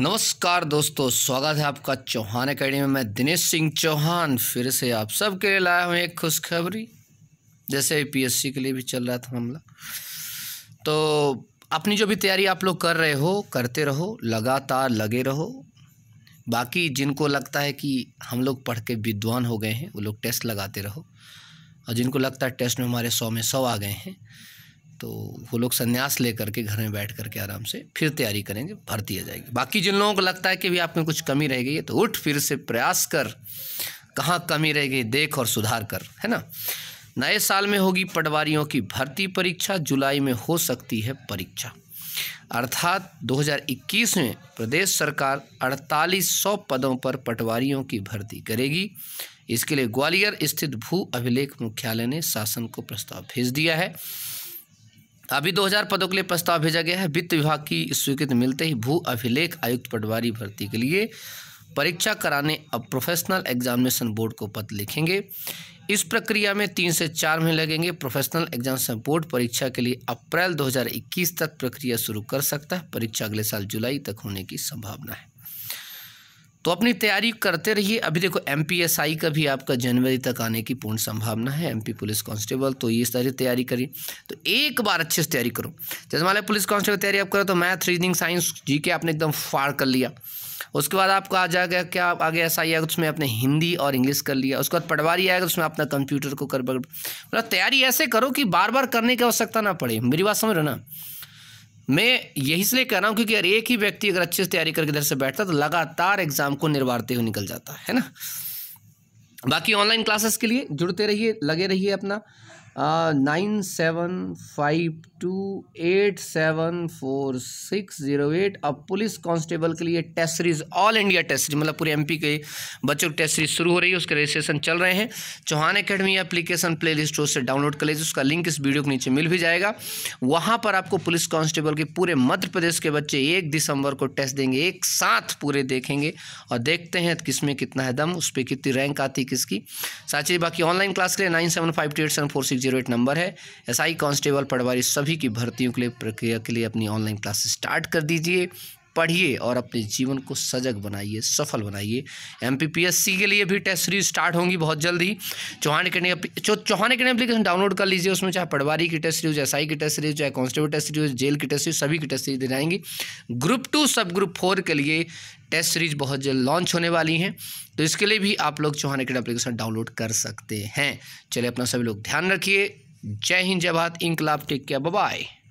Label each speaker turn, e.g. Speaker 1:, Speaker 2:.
Speaker 1: नमस्कार दोस्तों स्वागत है आपका चौहान अकेडमी में मैं दिनेश सिंह चौहान फिर से आप सबके लिए लाया हूँ एक खुशखबरी जैसे पीएससी के लिए भी चल रहा था मामला तो अपनी जो भी तैयारी आप लोग कर रहे हो करते रहो लगातार लगे रहो बाकी जिनको लगता है कि हम लोग पढ़ के विद्वान हो गए हैं वो लोग टेस्ट लगाते रहो और जिनको लगता है टेस्ट में हमारे सौ में सौ आ गए हैं तो वो लोग संन्यास ले करके घर में बैठ करके आराम से फिर तैयारी करेंगे भर्ती आ जाएगी बाकी जिन लोगों को लगता है कि भी आप में कुछ कमी रह गई है तो उठ फिर से प्रयास कर कहाँ कमी रह गई देख और सुधार कर है ना नए साल में होगी पटवारियों की भर्ती परीक्षा जुलाई में हो सकती है परीक्षा अर्थात 2021 में प्रदेश सरकार 4800 पदों पर पटवारियों की भर्ती करेगी इसके लिए ग्वालियर स्थित भू अभिलेख मुख्यालय ने शासन को प्रस्ताव भेज दिया है अभी 2000 पदों के लिए प्रस्ताव भेजा गया है वित्त विभाग की स्वीकृति मिलते ही भू अभिलेख आयुक्त पटवारी भर्ती के लिए परीक्षा कराने अब प्रोफेशनल एग्जामिनेशन बोर्ड को पत्र लिखेंगे इस प्रक्रिया में तीन से चार महीने लगेंगे प्रोफेशनल एग्जामिनेशन बोर्ड परीक्षा के लिए अप्रैल 2021 तक प्रक्रिया शुरू कर सकता है परीक्षा अगले साल जुलाई तक होने की संभावना है तो अपनी तैयारी करते रहिए अभी देखो एम का भी आपका जनवरी तक आने की पूर्ण संभावना है एम पुलिस कांस्टेबल तो ये सारी तैयारी करिए तो एक बार अच्छे से तैयारी करो जैसे मान लिया पुलिस कांस्टेबल तैयारी आप करो तो मैथ रीजनिंग साइंस जी के आपने एकदम फाड़ कर लिया उसके बाद आपको आ जाएगा क्या आप आगे ऐसा आएगा तो उसमें आपने हिंदी और इंग्लिश कर लिया उसके बाद पटवारी आएगा तो उसमें अपना कंप्यूटर को कर मतलब तैयारी ऐसे करो कि बार बार करने की आवश्यकता ना पड़े मेरी बात समझ रहे ना मैं यही इसलिए कह रहा हूँ क्योंकि अगर एक ही व्यक्ति अगर अच्छे से तैयारी करके इधर से बैठता तो लगातार एग्जाम को निर्वारते हुए निकल जाता है ना बाकी ऑनलाइन क्लासेस के लिए जुड़ते रहिए लगे रहिए अपना nine seven five two eight seven four six zero eight अब पुलिस कांस्टेबल के लिए test series all India test series मतलब पूरे एमपी के बच्चों की टेस्ट सीरीज शुरू हो रही है उसके रजिस्ट्रेशन चल रहे हैं Chauhan academy application play list से डाउनलोड कर लीजिए उसका लिंक इस वीडियो के नीचे मिल भी जाएगा वहाँ पर आपको पुलिस कांस्टेबल के पूरे मध्य प्रदेश के बच्चे एक दिसंबर को टेस्ट देंगे एक साथ पूरे देखेंगे और देखते हैं किस में कितना है दम उस पर कितनी रैंक आती किसकी साची बाकी ऑनलाइन क्लास के लिए nine seven five two eight seven four six zero eight number है एसआई कांस्टेबल पटवारी सभी की भर्तियों के लिए प्रक्रिया के लिए अपनी ऑनलाइन क्लास स्टार्ट कर दीजिए पढ़िए और अपने जीवन को सजग बनाइए सफल बनाइए एमपीपीएससी के लिए भी टेस्ट सीरीज स्टार्ट होंगी बहुत जल्दी चौहान अकेडमी जो चौहान अकेडमी एप्लीकेशन डाउनलोड कर लीजिए उसमें चाहे पटवारी की टेस्ट सीरीज एसआई की टेस्ट सीरीज चाहे कॉन्स्टेबल टेस्ट सीरीज जेल की टेस्ट सीरीज सभी की टेस्ट सीरीज दी जाएंगी ग्रुप टू सब ग्रुप फोर के लिए टेस्ट सीरीज बहुत जल्द लॉन्च होने वाली हैं तो इसके लिए भी आप लोग चौहान अकेडमी एप्लीकेशन डाउनलोड कर सकते हैं चलिए अपना सभी लोग ध्यान रखिए जय हिंद जय भारत इंकलाब टेक केयर बाय